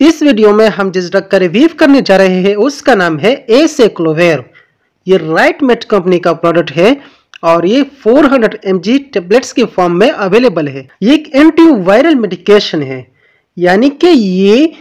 इस वीडियो में हम जिस ड्रग का रिव्यू करने जा रहे हैं उसका नाम है एसे क्लोवेर ये राइट मेट कंपनी का प्रोडक्ट है और ये 400 हंड्रेड एम टेबलेट्स के फॉर्म में अवेलेबल है ये एक एंटी वायरल मेडिकेशन है यानी कि ये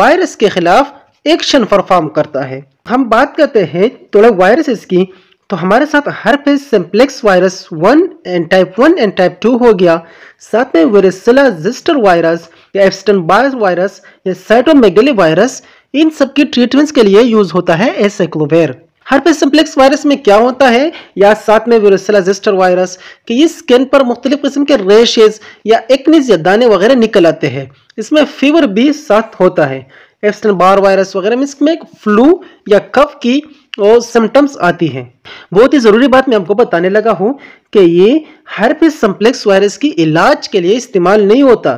वायरस के खिलाफ एक्शन परफॉर्म करता है हम बात करते हैं थोड़ा वायरसेस की तो हमारे साथ हर पे simplex virus one and type one and type two हो गया साथ में वेरिसला जिस्टर वायरस या एफस्टन वायरस या साइटोमेगली वायरस इन सबके ट्रीटमेंट्स के लिए यूज होता है एसाइक्लोवेर हर्पे सिम्प्लेक्स वायरस में क्या होता है या साथ में वेरोसिला वायरस कि ये स्किन पर मुख्तलिफ किस्म के रेशेज या एक्निस या दाने वगैरह निकल आते हैं इसमें फीवर भी साथ होता है एफ्सन बार वायरस वगैरह में इसमें एक फ्लू या कफ की और सिम्टम्स आती हैं बहुत ही ज़रूरी बात मैं आपको बताने लगा हूँ कि ये हर्पे सिम्प्लेक्स वायरस की इलाज के लिए इस्तेमाल नहीं होता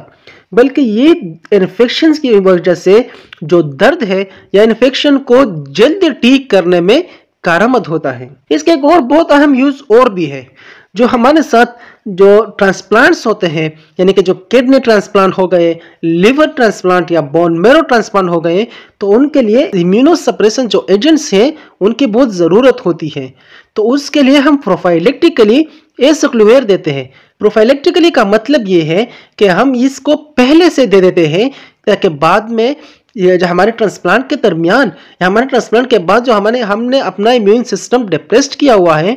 बल्कि ये इन्फेक्शन की वजह से जो दर्द है या इन्फेक्शन को जल्द ठीक करने में कारामद होता है इसके एक और बहुत अहम यूज और भी है जो हमारे साथ जो ट्रांसप्लांट्स होते हैं यानी कि जो किडनी ट्रांसप्लांट हो गए लिवर ट्रांसप्लांट या बोन मेरो ट्रांसप्लांट हो गए तो उनके लिए सप्रेशन जो एजेंट्स हैं उनकी बहुत ज़रूरत होती है तो उसके लिए हम प्रोफाइलेक्टिकली एस देते हैं प्रोफाइलेक्टिकली का मतलब ये है कि हम इसको पहले से दे देते हैं ताकि बाद में ये जो हमारे ट्रांसप्लांट के दरमियान या हमारे ट्रांसप्लांट के बाद जो हमारे हमने अपना इम्यून सिस्टम डिप्रेस्ड किया हुआ है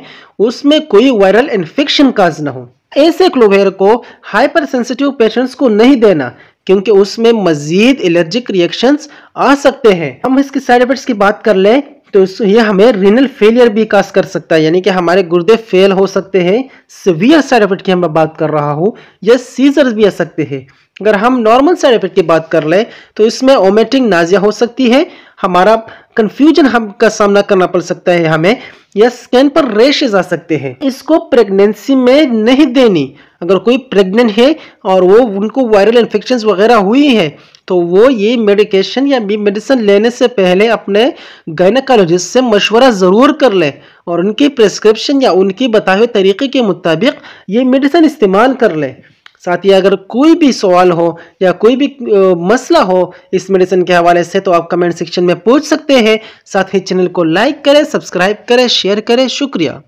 उसमें कोई वायरल इन्फेक्शन काज ना हो ऐसे क्लोवेर को हाइपर सेंसिटिव पेशेंट्स को नहीं देना क्योंकि उसमें मजीद एलर्जिक रिएक्शंस आ सकते हैं हम इसके साइड इफेक्ट्स की बात कर लें तो ये हमें रिनल फेलियर भी काज कर सकता है यानी कि हमारे गुर्दे फेल हो सकते हैं सिवियर साइड इफेक्ट की हम बात कर रहा हूँ या सीजर्स भी आ सकते हैं अगर हम नॉर्मल साइड इफेक्ट की बात कर लें तो इसमें ओमेटिंग नाजिया हो सकती है हमारा कन्फ्यूजन हम का सामना करना पड़ सकता है हमें या स्कैन पर रेशेज आ सकते हैं इसको प्रेगनेंसी में नहीं देनी अगर कोई प्रेग्नेंट है और वो उनको वायरल इन्फेक्शन वगैरह हुई है तो वो ये मेडिकेशन या मेडिसिन लेने से पहले अपने गायनाकोलॉजिस्ट से मशवरा ज़रूर कर लें और उनकी प्रिस्क्रिप्शन या उनकी बताए हुए तरीके के मुताबिक ये मेडिसिन इस्तेमाल कर लें साथ ही अगर कोई भी सवाल हो या कोई भी मसला हो इस मेडिसिन के हवाले से तो आप कमेंट सेक्शन में पूछ सकते हैं साथ ही चैनल को लाइक करें सब्सक्राइब करें शेयर करें शुक्रिया